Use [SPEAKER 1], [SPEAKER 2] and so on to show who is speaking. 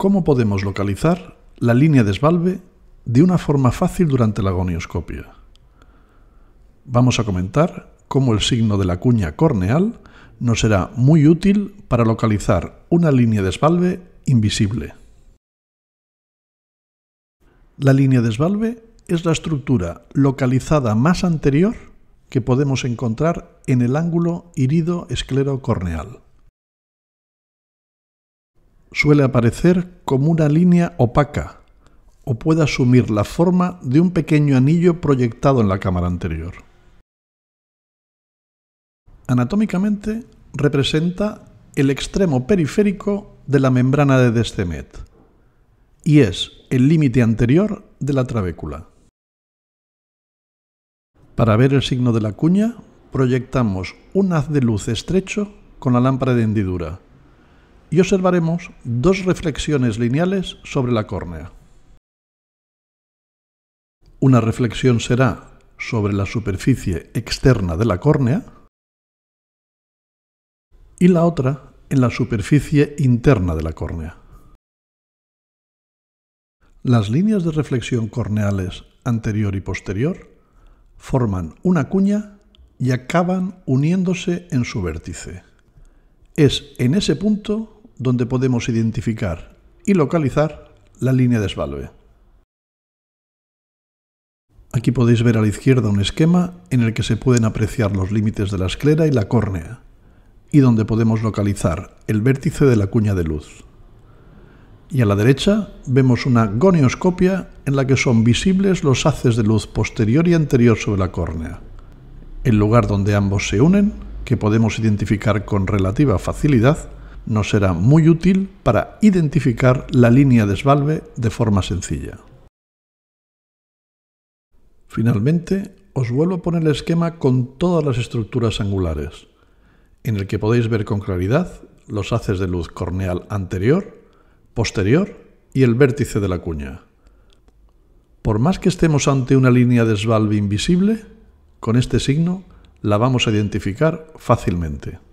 [SPEAKER 1] cómo podemos localizar la línea de de una forma fácil durante la gonioscopia. Vamos a comentar cómo el signo de la cuña corneal nos será muy útil para localizar una línea de invisible. La línea de es la estructura localizada más anterior que podemos encontrar en el ángulo irido esclero corneal suele aparecer como una línea opaca o puede asumir la forma de un pequeño anillo proyectado en la cámara anterior. Anatómicamente representa el extremo periférico de la membrana de Descemet y es el límite anterior de la trabécula. Para ver el signo de la cuña, proyectamos un haz de luz estrecho con la lámpara de hendidura y observaremos dos reflexiones lineales sobre la córnea. Una reflexión será sobre la superficie externa de la córnea y la otra en la superficie interna de la córnea. Las líneas de reflexión corneales anterior y posterior forman una cuña y acaban uniéndose en su vértice. Es en ese punto donde podemos identificar y localizar la línea de esvalve. Aquí podéis ver a la izquierda un esquema en el que se pueden apreciar los límites de la esclera y la córnea, y donde podemos localizar el vértice de la cuña de luz. Y a la derecha vemos una gonioscopia en la que son visibles los haces de luz posterior y anterior sobre la córnea, el lugar donde ambos se unen, que podemos identificar con relativa facilidad nos será muy útil para identificar la línea de esvalve de forma sencilla. Finalmente, os vuelvo a poner el esquema con todas las estructuras angulares, en el que podéis ver con claridad los haces de luz corneal anterior, posterior y el vértice de la cuña. Por más que estemos ante una línea de esvalve invisible, con este signo la vamos a identificar fácilmente.